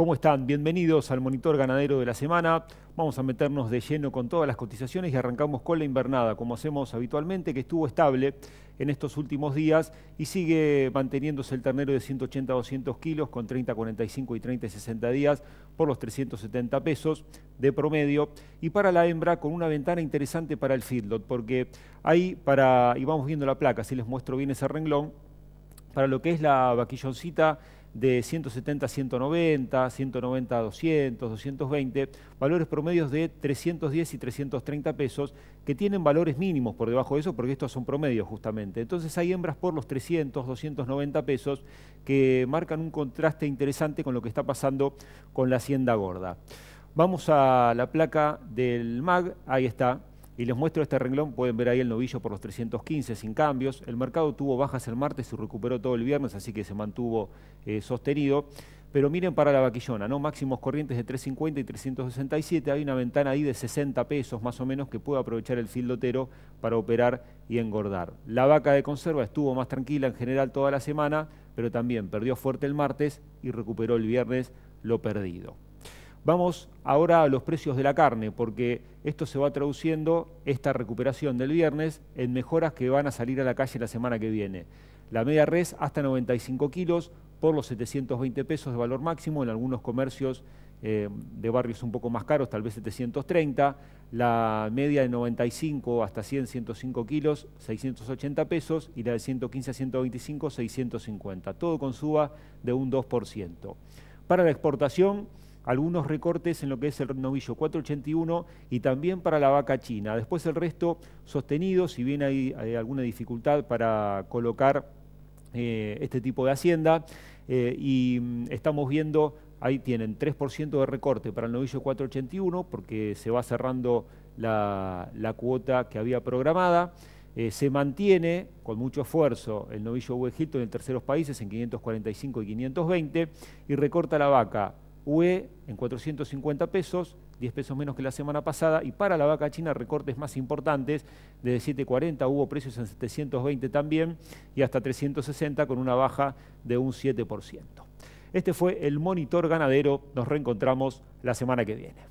¿Cómo están? Bienvenidos al Monitor Ganadero de la Semana. Vamos a meternos de lleno con todas las cotizaciones y arrancamos con la invernada, como hacemos habitualmente, que estuvo estable en estos últimos días y sigue manteniéndose el ternero de 180 a 200 kilos con 30, 45 y 30 y 60 días por los 370 pesos de promedio y para la hembra con una ventana interesante para el feedlot porque ahí para, y vamos viendo la placa, si les muestro bien ese renglón, para lo que es la vaquilloncita de 170 a 190, 190 a 200, 220, valores promedios de 310 y 330 pesos, que tienen valores mínimos por debajo de eso, porque estos son promedios justamente. Entonces hay hembras por los 300, 290 pesos, que marcan un contraste interesante con lo que está pasando con la hacienda gorda. Vamos a la placa del MAG, ahí está, y les muestro este renglón, pueden ver ahí el novillo por los 315 sin cambios. El mercado tuvo bajas el martes y recuperó todo el viernes, así que se mantuvo eh, sostenido. Pero miren para la vaquillona, ¿no? Máximos corrientes de 350 y 367. Hay una ventana ahí de 60 pesos más o menos que puede aprovechar el fildotero para operar y engordar. La vaca de conserva estuvo más tranquila en general toda la semana, pero también perdió fuerte el martes y recuperó el viernes lo perdido. Vamos ahora a los precios de la carne, porque esto se va traduciendo, esta recuperación del viernes, en mejoras que van a salir a la calle la semana que viene. La media res hasta 95 kilos por los 720 pesos de valor máximo en algunos comercios eh, de barrios un poco más caros, tal vez 730. La media de 95 hasta 100, 105 kilos, 680 pesos. Y la de 115 a 125, 650. Todo con suba de un 2%. Para la exportación algunos recortes en lo que es el novillo 481 y también para la vaca china. Después el resto sostenido, si bien hay, alguna dificultad para colocar eh, este tipo de hacienda, eh, y mm, estamos viendo, ahí tienen 3% de recorte para el novillo 481 porque se va cerrando la, cuota que había programada. Eh, se mantiene con mucho esfuerzo el novillo huejito en terceros países en 545 y 520 y recorta la vaca UE en 450 pesos, 10 pesos menos que la semana pasada, y para la vaca china recortes más importantes, desde 7.40 hubo precios en 720 también, y hasta 360 con una baja de un 7%. Este fue el monitor ganadero, nos reencontramos la semana que viene.